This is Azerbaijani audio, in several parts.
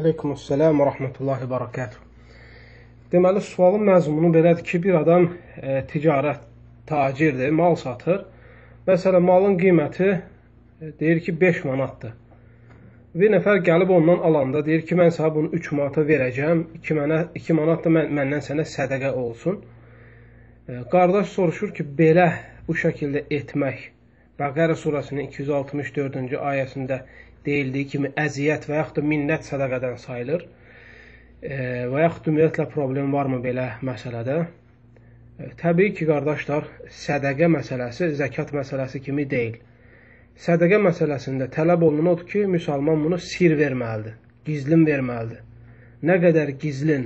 Aleykümselam və rahmetullahi və barakatuh. Deməli, sualın məzmunu belədir ki, bir adam e, ticarət tacirdir, mal satır. Məsələn, malın qiyməti e, deyir ki, 5 manatdır. Bir nəfər gəlib ondan alanda deyir ki, mən sənə bunu 3 manata verəcəm, 2 mənə 2 manat da mən, məndən sənə sədaqə olsun. E, qardaş soruşur ki, belə bu şəkildə etmək Bəqərə surəsinin 264-cü ayəsində deyildiyi kimi əziyyət və yaxud da minnət sədaqədən sayılır. E, və yaxud da ümumiyyətlə problem varmı belə məsələdə? E, təbii ki, qardaşlar, sədaqə məsələsi zəkat məsələsi kimi deyil. Sədaqə məsələsində tələb olunan odur ki, müsəlman bunu sir verməlidir, gizlin verməlidir. Nə qədər gizlin,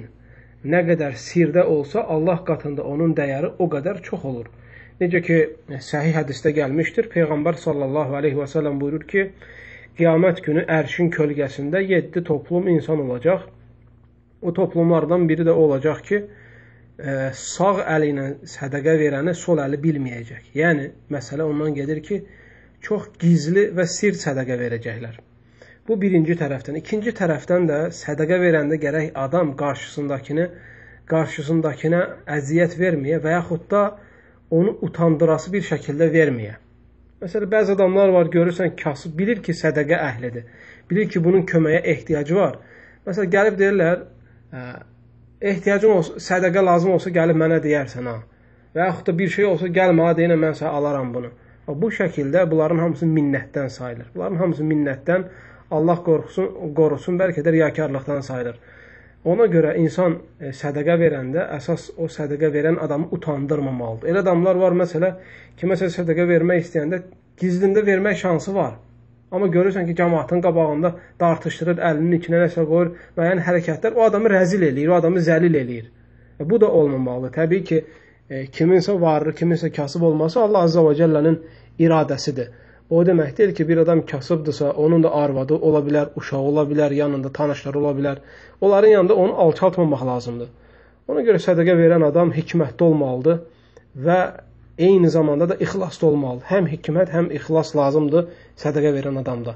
nə qədər sirdə olsa, Allah qatında onun dəyəri o qədər çox olur. Necə ki, səhih hədisdə gəlmişdir, Peyğəmbər sallallahu aleyhi və sələm buyurur ki, qiyamət günü ərşin kölgəsində 7 toplum insan olacaq. O toplumlardan biri də olacaq ki, e, sağ əli ilə sədəqə verəni sol əli bilməyəcək. Yəni, məsələ ondan gedir ki, çox gizli və sir sədəqə verəcəklər. Bu birinci tərəfdən. İkinci tərəfdən də sədəqə verəndə gərək adam qarşısındakını qarşısındakına əziyyət verməyə və yaxud da onu utandırası bir şəkildə verməyə. Məsələn, bəzi adamlar var, görürsən, kasıb bilir ki, sədəqə əhlidir. Bilir ki, bunun köməyə ehtiyacı var. Məsələn, gəlib deyirlər, ə, ehtiyacın olsa, sədəqə lazım olsa gəlib mənə deyərsən ha. Və yaxud da bir şey olsa gəl mənə deyinə mən sənə alaram bunu. Və bu şəkildə bunların hamısı minnətdən sayılır. Bunların hamısı minnətdən Allah qorxusun, qorusun, bəlkə də riyakarlıqdan sayılır. Ona görə insan e, sədəqə verəndə əsas o sədəqə verən adamı utandırmamalıdır. Elə adamlar var, məsələ, kiməsə sədəqə vermək istəyəndə gizlində vermək şansı var. Amma görürsən ki, cəmaatın qabağında dartışdırır, əlinin içinə nəsə qoyur, müəyyən hərəkətlər o adamı rəzil eləyir, o adamı zəlil eləyir. Bu da olmamalıdır. Təbii ki, e, kiminsə varlığı, kiminsə kasıb olması Allah Azza və Cəllənin iradəsidir. O demək deyil ki, bir adam kasıbdırsa, onun da arvadı ola bilər, uşağı ola bilər, yanında tanışları ola bilər. Onların yanında onu alçaltmamaq lazımdır. Ona görə sədaqə verən adam hikmətli olmalıdır və eyni zamanda da ixlaslı olmalıdır. Həm hikmət, həm ixlas lazımdır sədaqə verən adamda.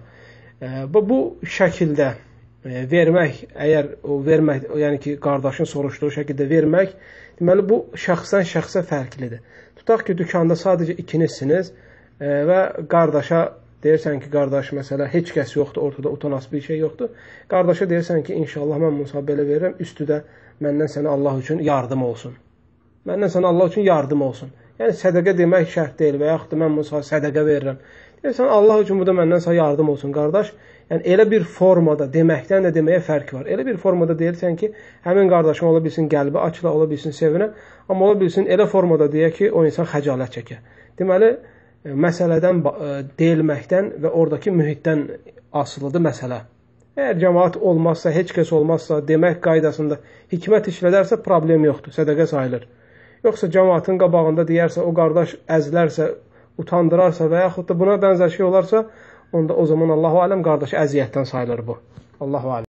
Və e, bu şəkildə e, vermək, əgər o vermək, yəni ki, qardaşın soruşduğu şəkildə vermək, deməli bu şəxsdən şəxsə fərqlidir. Tutaq ki, dükanda sadəcə ikinizsiniz və qardaşa deyirsən ki, qardaş məsələ heç kəs yoxdur, ortada utanas bir şey yoxdur. Qardaşa deyirsən ki, inşallah mən bunu sənə belə verirəm, üstü də məndən sənə Allah üçün yardım olsun. Məndən sənə Allah üçün yardım olsun. Yəni sədaqə demək şərt deyil və yaxud da mən bunu sənə sədaqə verirəm. Deyirsən Allah üçün bu da məndən sənə yardım olsun, qardaş. Yəni elə bir formada deməkdən də deməyə fərq var. Elə bir formada deyirsən ki, həmin qardaşın ola bilsin qəlbi açıla, ola bilsin sevinə, amma ola bilsin elə formada deyə ki, o insan xəcalət çəkə. Deməli, E, məsələdən e, deyilməkdən və oradakı mühitdən asılıdır məsələ. Əgər cəmaət olmazsa, heç kəs olmazsa, demək qaydasında hikmət işlədərsə problem yoxdur, sədaqə sayılır. Yoxsa cəmaətin qabağında deyərsə, o qardaş əzlərsə, utandırarsa və yaxud da buna bənzər şey olarsa, onda o zaman Allahu aləm qardaşı əziyyətdən sayılır bu. Allahu aləm.